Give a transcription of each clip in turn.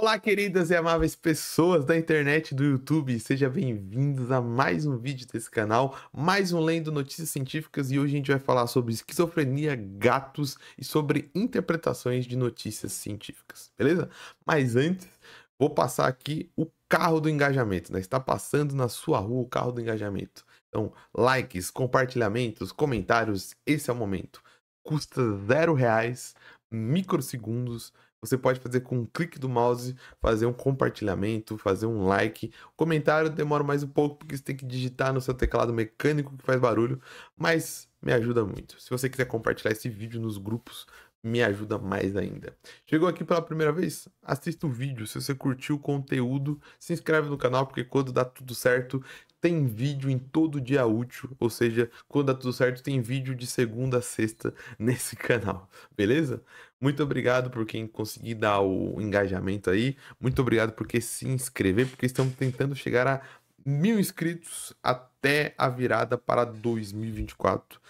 Olá, queridas e amáveis pessoas da internet do YouTube, sejam bem-vindos a mais um vídeo desse canal, mais um Lendo Notícias Científicas e hoje a gente vai falar sobre esquizofrenia, gatos e sobre interpretações de notícias científicas, beleza? Mas antes, vou passar aqui o carro do engajamento, né? Está passando na sua rua o carro do engajamento. Então, likes, compartilhamentos, comentários, esse é o momento. Custa zero reais, microsegundos, você pode fazer com um clique do mouse, fazer um compartilhamento, fazer um like. O comentário demora mais um pouco porque você tem que digitar no seu teclado mecânico que faz barulho, mas me ajuda muito. Se você quiser compartilhar esse vídeo nos grupos, me ajuda mais ainda. Chegou aqui pela primeira vez? Assista o vídeo. Se você curtiu o conteúdo, se inscreve no canal, porque quando dá tudo certo, tem vídeo em todo dia útil, ou seja, quando dá tudo certo, tem vídeo de segunda a sexta nesse canal, beleza? Muito obrigado por quem conseguir dar o engajamento aí, muito obrigado por quem se inscrever, porque estamos tentando chegar a mil inscritos até a virada para 2024.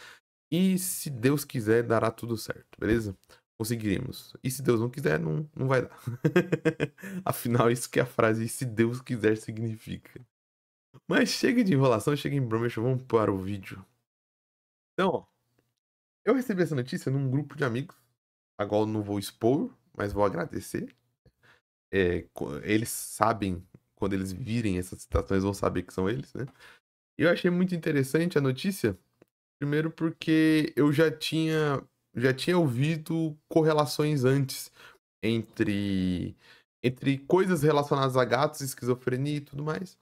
E se Deus quiser, dará tudo certo, beleza? Conseguiremos. E se Deus não quiser, não, não vai dar. Afinal, isso que é a frase se Deus quiser significa. Mas chega de enrolação, chega em bromecha, vamos para o vídeo. Então, eu recebi essa notícia num grupo de amigos. Agora não vou expor, mas vou agradecer. É, eles sabem, quando eles virem essas citações, vão saber que são eles, né? Eu achei muito interessante a notícia, primeiro porque eu já tinha já tinha ouvido correlações antes entre entre coisas relacionadas a gatos, esquizofrenia e tudo mais.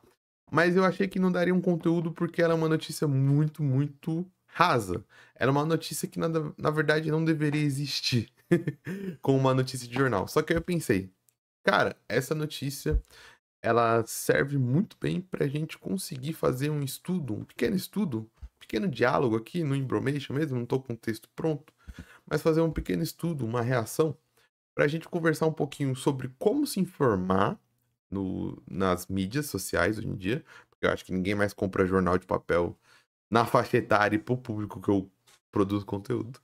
Mas eu achei que não daria um conteúdo porque era uma notícia muito, muito rasa. Era uma notícia que, na, na verdade, não deveria existir como uma notícia de jornal. Só que aí eu pensei, cara, essa notícia ela serve muito bem para a gente conseguir fazer um estudo, um pequeno estudo, um pequeno diálogo aqui no Embromation mesmo, não estou com o texto pronto, mas fazer um pequeno estudo, uma reação, para a gente conversar um pouquinho sobre como se informar no, nas mídias sociais hoje em dia, porque eu acho que ninguém mais compra jornal de papel na faixa etária e pro público que eu produzo conteúdo.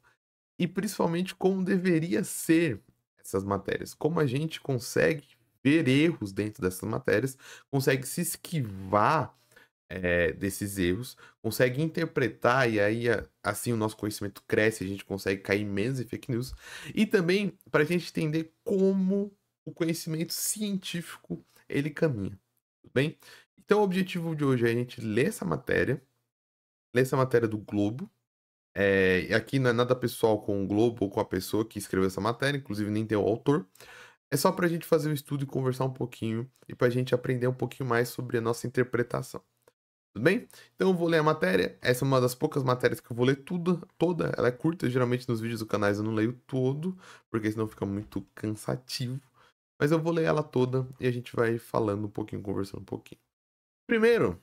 E principalmente como deveria ser essas matérias, como a gente consegue ver erros dentro dessas matérias, consegue se esquivar é, desses erros, consegue interpretar e aí assim o nosso conhecimento cresce, a gente consegue cair menos em fake news e também para a gente entender como o conhecimento científico ele caminha. Tudo bem? Então, o objetivo de hoje é a gente ler essa matéria, ler essa matéria do Globo. É, aqui não é nada pessoal com o Globo ou com a pessoa que escreveu essa matéria, inclusive nem tem o autor. É só para a gente fazer o um estudo e conversar um pouquinho e para a gente aprender um pouquinho mais sobre a nossa interpretação. Tudo bem? Então eu vou ler a matéria. Essa é uma das poucas matérias que eu vou ler tudo, toda. Ela é curta, geralmente nos vídeos do canais eu não leio todo, porque senão fica muito cansativo. Mas eu vou ler ela toda e a gente vai falando um pouquinho, conversando um pouquinho. Primeiro,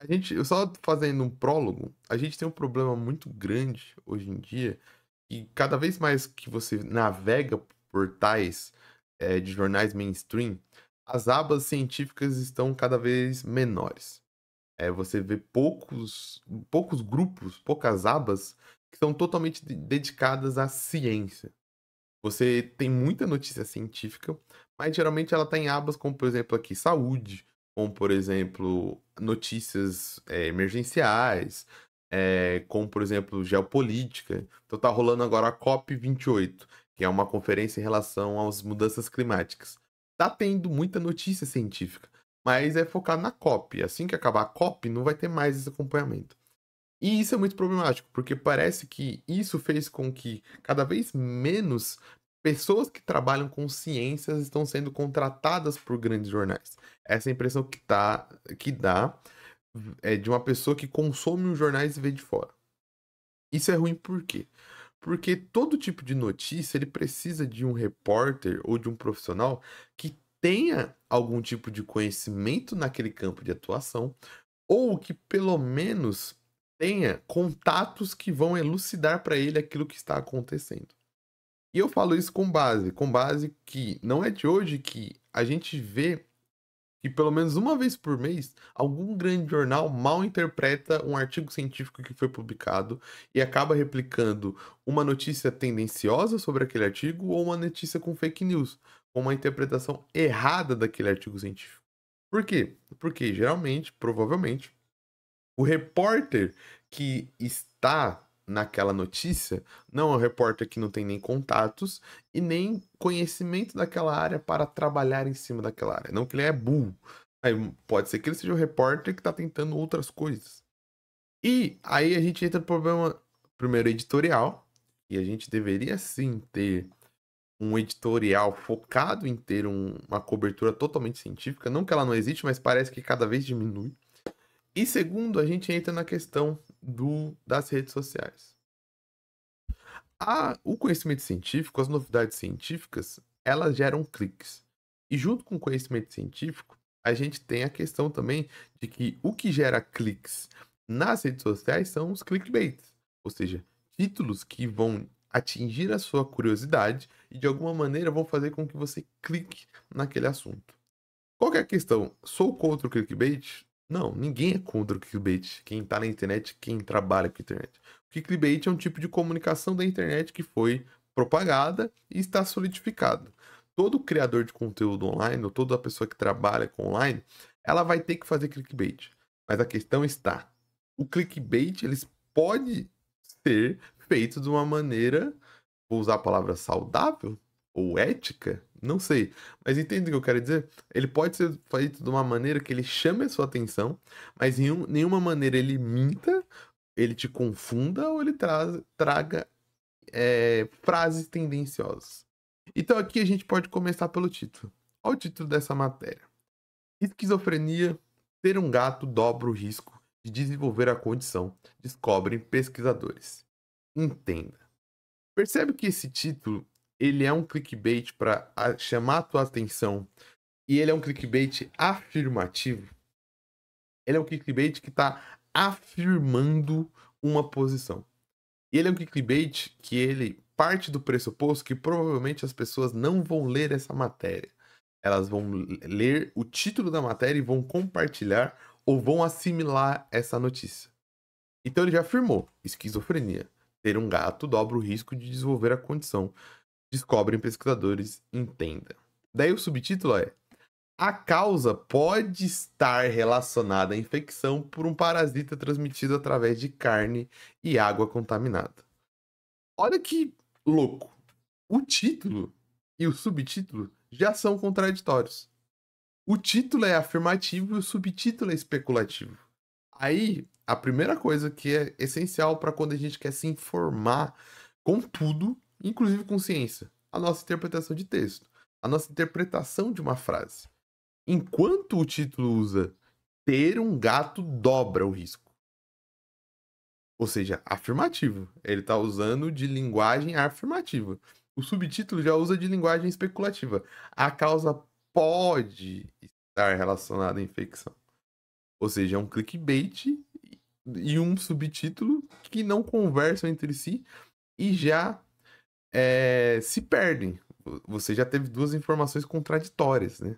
a gente, só fazendo um prólogo, a gente tem um problema muito grande hoje em dia e cada vez mais que você navega portais é, de jornais mainstream, as abas científicas estão cada vez menores. É, você vê poucos, poucos grupos, poucas abas que são totalmente dedicadas à ciência. Você tem muita notícia científica, mas geralmente ela está em abas como, por exemplo, aqui, saúde, como, por exemplo, notícias é, emergenciais, é, como, por exemplo, geopolítica. Então tá rolando agora a COP28, que é uma conferência em relação às mudanças climáticas. Tá tendo muita notícia científica, mas é focado na COP. Assim que acabar a COP, não vai ter mais esse acompanhamento. E isso é muito problemático, porque parece que isso fez com que cada vez menos pessoas que trabalham com ciências estão sendo contratadas por grandes jornais. Essa é a impressão que, tá, que dá é de uma pessoa que consome os jornais e vê de fora. Isso é ruim por quê? Porque todo tipo de notícia ele precisa de um repórter ou de um profissional que tenha algum tipo de conhecimento naquele campo de atuação ou que pelo menos tenha contatos que vão elucidar para ele aquilo que está acontecendo. E eu falo isso com base, com base que não é de hoje que a gente vê que pelo menos uma vez por mês algum grande jornal mal interpreta um artigo científico que foi publicado e acaba replicando uma notícia tendenciosa sobre aquele artigo ou uma notícia com fake news, com uma interpretação errada daquele artigo científico. Por quê? Porque geralmente, provavelmente, o repórter que está naquela notícia não é um repórter que não tem nem contatos e nem conhecimento daquela área para trabalhar em cima daquela área. Não que ele é burro. Aí pode ser que ele seja um repórter que está tentando outras coisas. E aí a gente entra no problema, primeiro, editorial. E a gente deveria sim ter um editorial focado em ter um, uma cobertura totalmente científica. Não que ela não existe, mas parece que cada vez diminui. E segundo, a gente entra na questão do, das redes sociais. A, o conhecimento científico, as novidades científicas, elas geram cliques. E junto com o conhecimento científico, a gente tem a questão também de que o que gera cliques nas redes sociais são os clickbaits, ou seja, títulos que vão atingir a sua curiosidade e de alguma maneira vão fazer com que você clique naquele assunto. Qual é a questão? Sou contra o clickbait? Não, ninguém é contra o clickbait. Quem está na internet, quem trabalha com a internet. O clickbait é um tipo de comunicação da internet que foi propagada e está solidificado Todo criador de conteúdo online, ou toda pessoa que trabalha com online, ela vai ter que fazer clickbait. Mas a questão está, o clickbait ele pode ser feito de uma maneira, vou usar a palavra saudável, ou ética, não sei, mas entende o que eu quero dizer? Ele pode ser feito de uma maneira que ele chame a sua atenção, mas em um, nenhuma maneira ele minta, ele te confunda ou ele traga é, frases tendenciosas. Então aqui a gente pode começar pelo título. Olha o título dessa matéria: Esquizofrenia, ter um gato dobra o risco de desenvolver a condição, descobrem pesquisadores. Entenda. Percebe que esse título ele é um clickbait para chamar a tua atenção e ele é um clickbait afirmativo, ele é um clickbait que está afirmando uma posição. E ele é um clickbait que ele parte do pressuposto que provavelmente as pessoas não vão ler essa matéria. Elas vão ler o título da matéria e vão compartilhar ou vão assimilar essa notícia. Então ele já afirmou: esquizofrenia. Ter um gato dobra o risco de desenvolver a condição descobrem pesquisadores, entenda. Daí o subtítulo é: A causa pode estar relacionada à infecção por um parasita transmitido através de carne e água contaminada. Olha que louco. O título e o subtítulo já são contraditórios. O título é afirmativo e o subtítulo é especulativo. Aí, a primeira coisa que é essencial para quando a gente quer se informar com tudo inclusive consciência, a nossa interpretação de texto, a nossa interpretação de uma frase. Enquanto o título usa ter um gato dobra o risco. Ou seja, afirmativo. Ele está usando de linguagem afirmativa. O subtítulo já usa de linguagem especulativa. A causa pode estar relacionada à infecção. Ou seja, é um clickbait e um subtítulo que não conversam entre si e já é, se perdem. Você já teve duas informações contraditórias, né?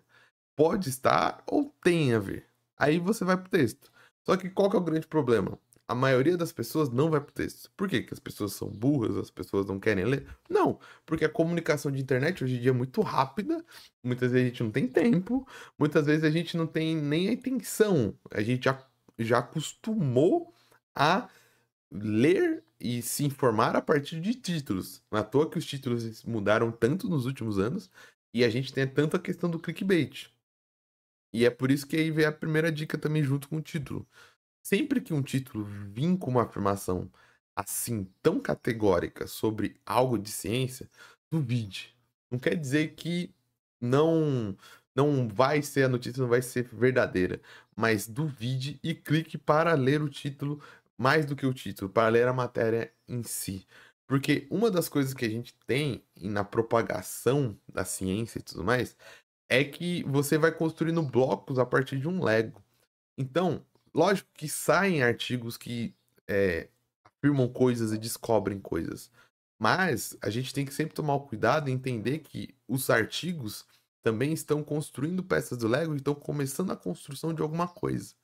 Pode estar ou tem a ver. Aí você vai pro texto. Só que qual que é o grande problema? A maioria das pessoas não vai pro texto. Por quê? Que as pessoas são burras, as pessoas não querem ler? Não, porque a comunicação de internet hoje em dia é muito rápida, muitas vezes a gente não tem tempo, muitas vezes a gente não tem nem a intenção, a gente já, já acostumou a ler e se informar a partir de títulos. Na toa que os títulos mudaram tanto nos últimos anos e a gente tem tanto a questão do clickbait. E é por isso que aí vem a primeira dica também junto com o título. Sempre que um título vim com uma afirmação assim tão categórica sobre algo de ciência, duvide. Não quer dizer que não não vai ser a notícia não vai ser verdadeira, mas duvide e clique para ler o título, mais do que o título, para ler a matéria em si. Porque uma das coisas que a gente tem na propagação da ciência e tudo mais é que você vai construindo blocos a partir de um Lego. Então, lógico que saem artigos que é, afirmam coisas e descobrem coisas. Mas a gente tem que sempre tomar o cuidado e entender que os artigos também estão construindo peças do Lego e estão começando a construção de alguma coisa.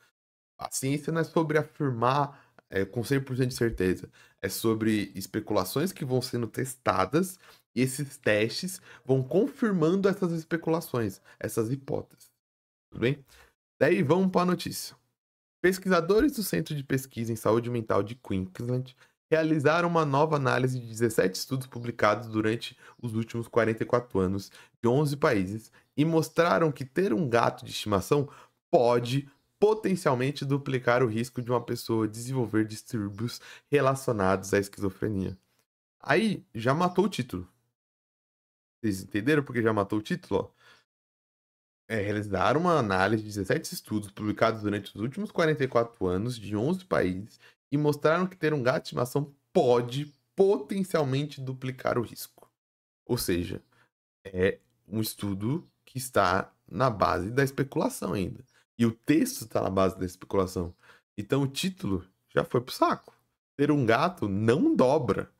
A ciência não é sobre afirmar é, com 100% de certeza. É sobre especulações que vão sendo testadas e esses testes vão confirmando essas especulações, essas hipóteses. Tudo bem? Daí vamos para a notícia. Pesquisadores do Centro de Pesquisa em Saúde Mental de Queensland realizaram uma nova análise de 17 estudos publicados durante os últimos 44 anos de 11 países e mostraram que ter um gato de estimação pode potencialmente duplicar o risco de uma pessoa desenvolver distúrbios relacionados à esquizofrenia. Aí já matou o título. Vocês entenderam porque já matou o título? Ó? É, realizaram uma análise de 17 estudos publicados durante os últimos 44 anos de 11 países e mostraram que ter um gato de estimação pode potencialmente duplicar o risco. Ou seja, é um estudo que está na base da especulação ainda. E o texto está na base da especulação. Então o título já foi pro saco. Ter um gato não dobra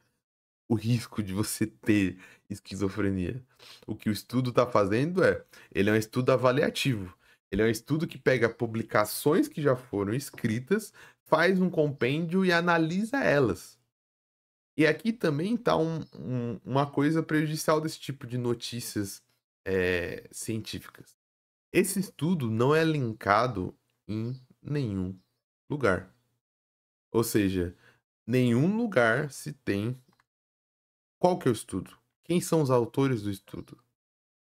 o risco de você ter esquizofrenia. O que o estudo está fazendo é, ele é um estudo avaliativo. Ele é um estudo que pega publicações que já foram escritas, faz um compêndio e analisa elas. E aqui também está um, um, uma coisa prejudicial desse tipo de notícias é, científicas. Esse estudo não é linkado em nenhum lugar. Ou seja, nenhum lugar se tem qual que é o estudo? Quem são os autores do estudo?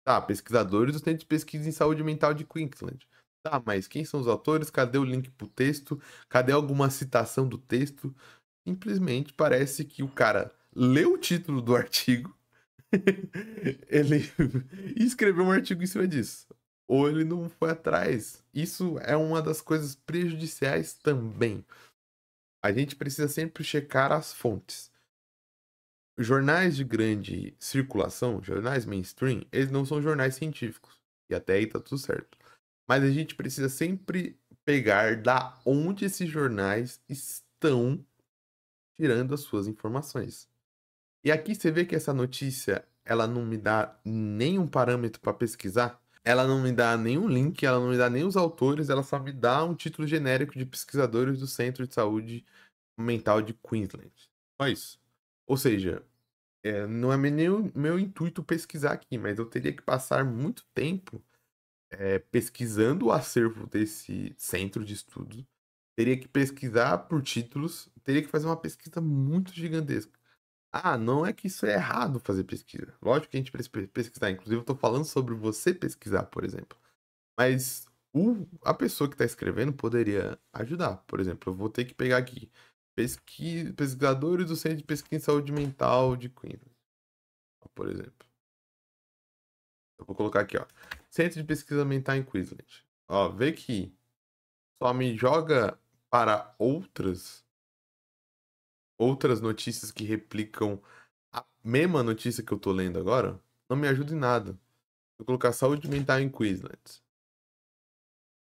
Tá, pesquisadores do Centro de Pesquisa em Saúde Mental de Queensland. Tá, mas quem são os autores? Cadê o link pro texto? Cadê alguma citação do texto? Simplesmente parece que o cara leu o título do artigo, ele escreveu um artigo em cima disso ou ele não foi atrás. Isso é uma das coisas prejudiciais também. A gente precisa sempre checar as fontes. Jornais de grande circulação, jornais mainstream, eles não são jornais científicos. E até aí tá tudo certo. Mas a gente precisa sempre pegar da onde esses jornais estão tirando as suas informações. E aqui você vê que essa notícia, ela não me dá nenhum parâmetro para pesquisar ela não me dá nenhum link, ela não me dá nem os autores, ela só me dá um título genérico de pesquisadores do Centro de Saúde Mental de Queensland. Só isso. Ou seja, é, não é nem o meu intuito pesquisar aqui, mas eu teria que passar muito tempo é, pesquisando o acervo desse centro de estudos, teria que pesquisar por títulos, teria que fazer uma pesquisa muito gigantesca. Ah, não é que isso é errado fazer pesquisa. Lógico que a gente precisa pesquisar. Inclusive, eu estou falando sobre você pesquisar, por exemplo. Mas o, a pessoa que está escrevendo poderia ajudar. Por exemplo, eu vou ter que pegar aqui pesquisadores do Centro de Pesquisa em Saúde Mental de Queens, por exemplo. Eu vou colocar aqui, ó. Centro de Pesquisa Mental em Queensland. Ó, vê que só me joga para outras outras notícias que replicam a mesma notícia que eu tô lendo agora, não me ajuda em nada. Vou colocar saúde mental em Queensland.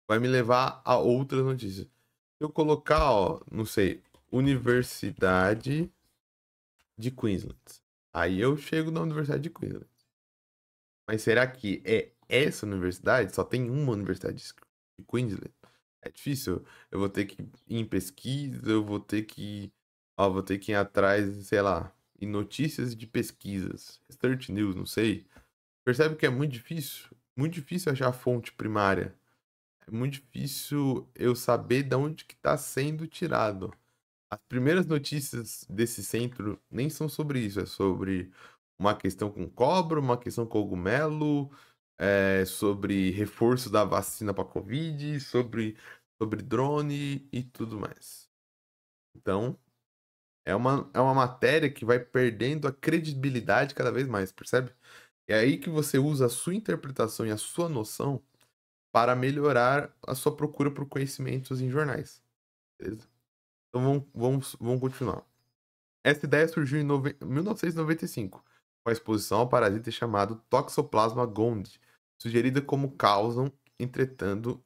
Vai me levar a outras notícias. Se eu colocar, ó, não sei, Universidade de Queensland. Aí eu chego na Universidade de Queensland. Mas será que é essa universidade? Só tem uma universidade de Queensland? É difícil. Eu vou ter que ir em pesquisa, eu vou ter que Ó, vou ter que ir atrás, sei lá, em notícias de pesquisas, start News, não sei. Percebe que é muito difícil, muito difícil achar a fonte primária. É muito difícil eu saber de onde que está sendo tirado. As primeiras notícias desse centro nem são sobre isso, é sobre uma questão com cobra, uma questão com cogumelo, é, sobre reforço da vacina para Covid, sobre, sobre drone e tudo mais. Então, é uma, é uma matéria que vai perdendo a credibilidade cada vez mais, percebe? É aí que você usa a sua interpretação e a sua noção para melhorar a sua procura por conhecimentos em jornais. Beleza? Então vamos, vamos, vamos continuar. Essa ideia surgiu em nove... 1995, com a exposição ao parasita chamado Toxoplasma gondii, sugerida como causam, entretanto.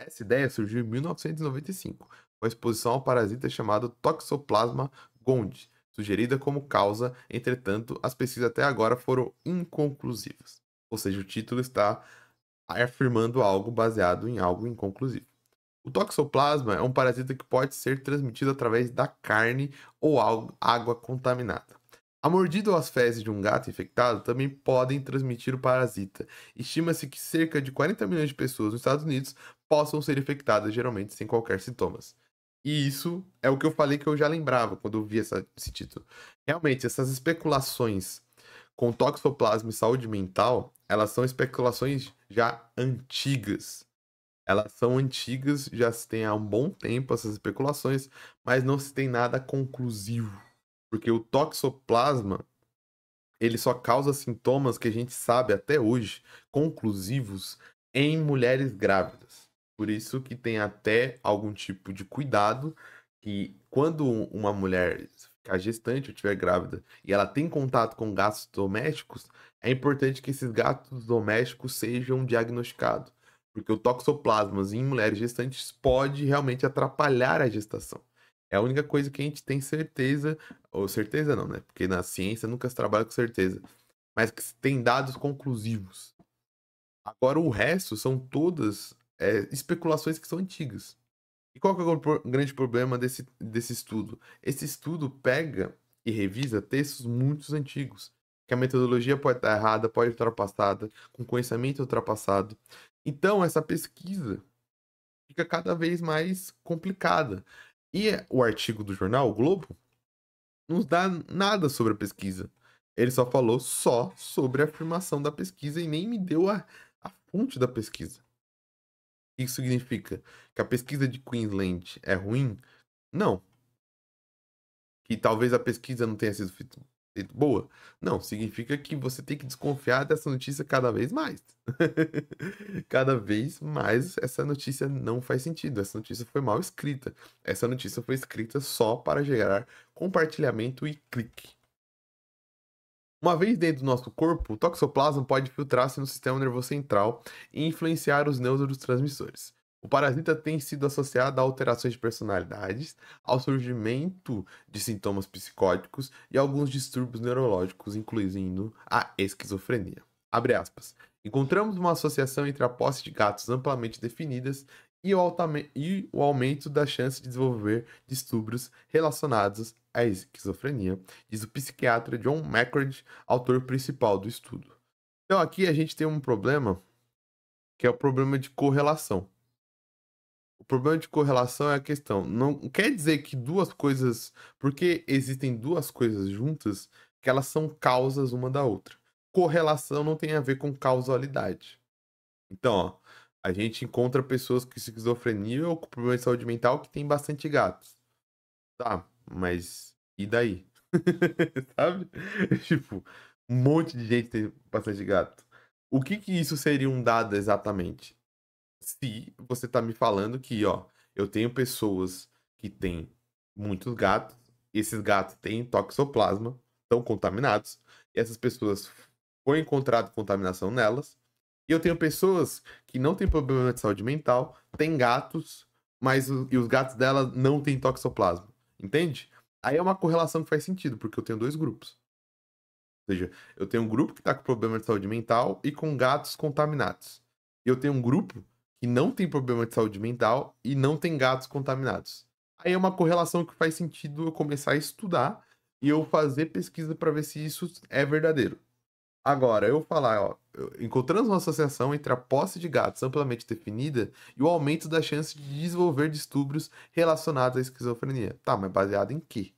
Essa ideia surgiu em 1995, com a exposição ao parasita chamado Toxoplasma gondii, sugerida como causa, entretanto, as pesquisas até agora foram inconclusivas. Ou seja, o título está afirmando algo baseado em algo inconclusivo. O toxoplasma é um parasita que pode ser transmitido através da carne ou água contaminada. A mordida ou as fezes de um gato infectado também podem transmitir o parasita. Estima-se que cerca de 40 milhões de pessoas nos Estados Unidos possam ser infectadas, geralmente sem qualquer sintomas. E isso é o que eu falei que eu já lembrava quando eu vi essa, esse título. Realmente, essas especulações com toxoplasma e saúde mental, elas são especulações já antigas. Elas são antigas, já se tem há um bom tempo essas especulações, mas não se tem nada conclusivo. Porque o toxoplasma, ele só causa sintomas que a gente sabe até hoje, conclusivos, em mulheres grávidas. Por isso que tem até algum tipo de cuidado que quando uma mulher ficar gestante ou estiver grávida e ela tem contato com gatos domésticos, é importante que esses gatos domésticos sejam diagnosticados. Porque o toxoplasmas em mulheres gestantes pode realmente atrapalhar a gestação. É a única coisa que a gente tem certeza, ou certeza não, né? Porque na ciência nunca se trabalha com certeza, mas que tem dados conclusivos. Agora o resto são todas é, especulações que são antigas. E qual que é o grande problema desse, desse estudo? Esse estudo pega e revisa textos muito antigos, que a metodologia pode estar errada, pode estar ultrapassada, com conhecimento ultrapassado. Então, essa pesquisa fica cada vez mais complicada. E é, o artigo do jornal, o Globo, não dá nada sobre a pesquisa. Ele só falou só sobre a afirmação da pesquisa e nem me deu a, a fonte da pesquisa. Isso significa que a pesquisa de Queensland é ruim? Não. Que talvez a pesquisa não tenha sido feita boa? Não. Significa que você tem que desconfiar dessa notícia cada vez mais. cada vez mais essa notícia não faz sentido. Essa notícia foi mal escrita. Essa notícia foi escrita só para gerar compartilhamento e clique. Uma vez dentro do nosso corpo, o toxoplasma pode filtrar-se no sistema nervoso central e influenciar os neurotransmissores. O parasita tem sido associado a alterações de personalidades, ao surgimento de sintomas psicóticos e alguns distúrbios neurológicos, incluindo a esquizofrenia. Encontramos uma associação entre a posse de gatos amplamente definidas e o, e o aumento da chance de desenvolver distúrbios relacionados à é esquizofrenia, diz o psiquiatra John McCord, autor principal do estudo. Então aqui a gente tem um problema que é o problema de correlação. O problema de correlação é a questão. Não quer dizer que duas coisas, porque existem duas coisas juntas, que elas são causas uma da outra. Correlação não tem a ver com causalidade. Então, ó, a gente encontra pessoas com esquizofrenia ou com problema de saúde mental que tem bastante gatos. Tá, mas e daí? Sabe? tipo, um monte de gente tem bastante gato. O que que isso seria um dado exatamente? Se você tá me falando que, ó, eu tenho pessoas que têm muitos gatos, esses gatos têm toxoplasma, estão contaminados, e essas pessoas foi encontrado contaminação nelas. E eu tenho pessoas que não têm problema de saúde mental, têm gatos, mas e os gatos dela não têm toxoplasma. Entende? Aí é uma correlação que faz sentido, porque eu tenho dois grupos. Ou seja, eu tenho um grupo que está com problema de saúde mental e com gatos contaminados. E eu tenho um grupo que não tem problema de saúde mental e não tem gatos contaminados. Aí é uma correlação que faz sentido eu começar a estudar e eu fazer pesquisa para ver se isso é verdadeiro. Agora, eu falar, ó, encontramos uma associação entre a posse de gatos amplamente definida e o aumento da chance de desenvolver distúrbios relacionados à esquizofrenia. Tá, mas baseado em quê?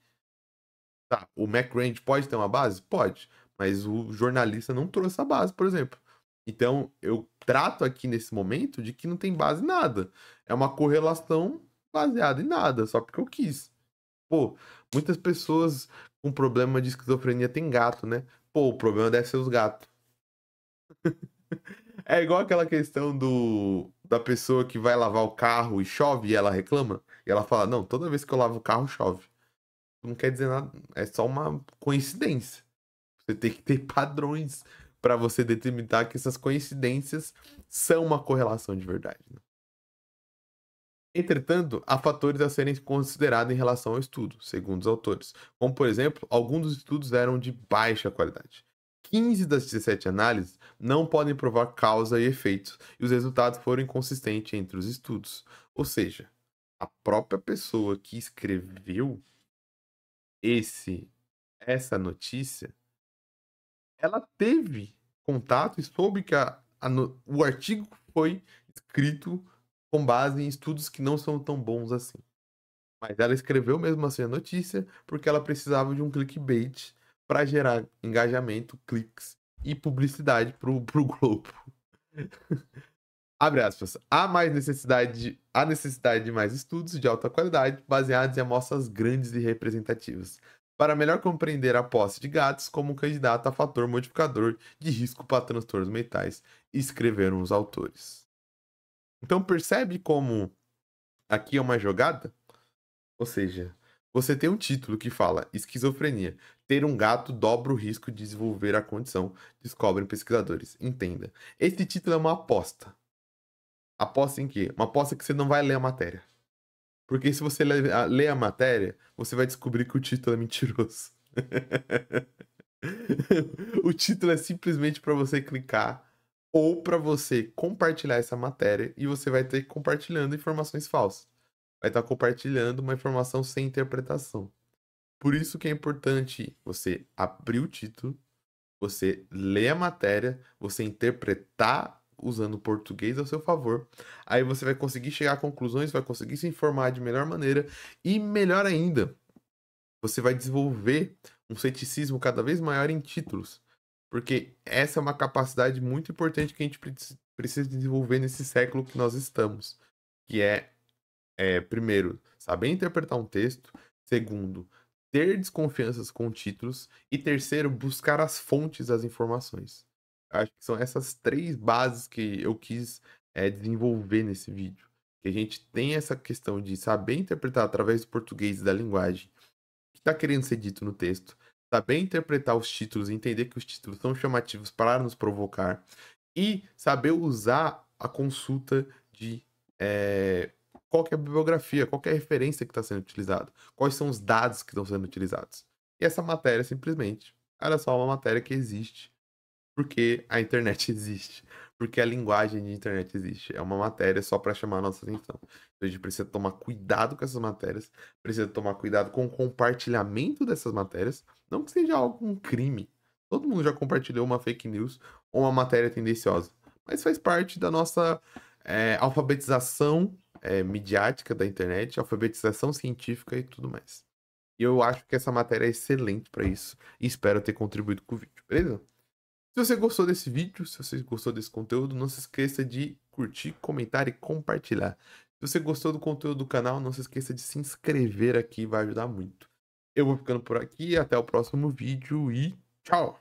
Tá, o McRange pode ter uma base? Pode, mas o jornalista não trouxe a base, por exemplo. Então, eu trato aqui nesse momento de que não tem base em nada. É uma correlação baseada em nada, só porque eu quis. Pô, muitas pessoas com problema de esquizofrenia têm gato, né? Pô, o problema deve ser os gatos. é igual aquela questão do da pessoa que vai lavar o carro e chove e ela reclama. E ela fala: Não, toda vez que eu lavo o carro chove. Não quer dizer nada, é só uma coincidência. Você tem que ter padrões para você determinar que essas coincidências são uma correlação de verdade. Né? Entretanto, há fatores a serem considerados em relação ao estudo, segundo os autores, como, por exemplo, alguns dos estudos eram de baixa qualidade. 15 das 17 análises não podem provar causa e efeito, e os resultados foram inconsistentes entre os estudos. Ou seja, a própria pessoa que escreveu esse essa notícia, ela teve contato e soube que a, a, o artigo foi escrito com base em estudos que não são tão bons assim. Mas ela escreveu mesmo assim a notícia porque ela precisava de um clickbait para gerar engajamento, cliques e publicidade pro, pro Globo. Abre aspas. Há mais necessidade, de, há necessidade de mais estudos de alta qualidade baseados em amostras grandes e representativas, para melhor compreender a posse de gatos como candidato a fator modificador de risco para transtornos mentais, escreveram os autores. Então percebe como aqui é uma jogada? Ou seja, você tem um título que fala esquizofrenia. Ter um gato dobra o risco de desenvolver a condição, descobrem pesquisadores. Entenda. Esse título é uma aposta. Aposta em quê? Uma aposta que você não vai ler a matéria. Porque se você ler a matéria, você vai descobrir que o título é mentiroso. o título é simplesmente para você clicar ou para você compartilhar essa matéria e você vai ter compartilhando informações falsas. Vai estar tá compartilhando uma informação sem interpretação. Por isso que é importante você abrir o título, você ler a matéria, você interpretar usando o português ao seu favor. Aí você vai conseguir chegar a conclusões, vai conseguir se informar de melhor maneira e melhor ainda, você vai desenvolver um ceticismo cada vez maior em títulos porque essa é uma capacidade muito importante que a gente precisa desenvolver nesse século que nós estamos, que é, é primeiro, saber interpretar um texto, segundo, ter desconfianças com títulos e terceiro, buscar as fontes das informações. Acho que são essas três bases que eu quis é, desenvolver nesse vídeo. Que a gente tem essa questão de saber interpretar através do português da linguagem o que está querendo ser dito no texto saber interpretar os títulos, entender que os títulos são chamativos para nos provocar e saber usar a consulta de é, qual é a bibliografia, qual é a referência que está sendo utilizada, quais são os dados que estão sendo utilizados. E essa matéria simplesmente era é só uma matéria que existe porque a internet existe porque a linguagem de internet existe. É uma matéria só para chamar a nossa atenção. Então a gente precisa tomar cuidado com essas matérias, precisa tomar cuidado com o compartilhamento dessas matérias, não que seja algum crime. Todo mundo já compartilhou uma fake news ou uma matéria tendenciosa, mas faz parte da nossa é, alfabetização é, midiática da internet, alfabetização científica e tudo mais. E eu acho que essa matéria é excelente para isso e espero ter contribuído com o vídeo, beleza? Se você gostou desse vídeo, se você gostou desse conteúdo, não se esqueça de curtir, comentar e compartilhar. Se você gostou do conteúdo do canal, não se esqueça de se inscrever aqui, vai ajudar muito. Eu vou ficando por aqui, até o próximo vídeo e tchau!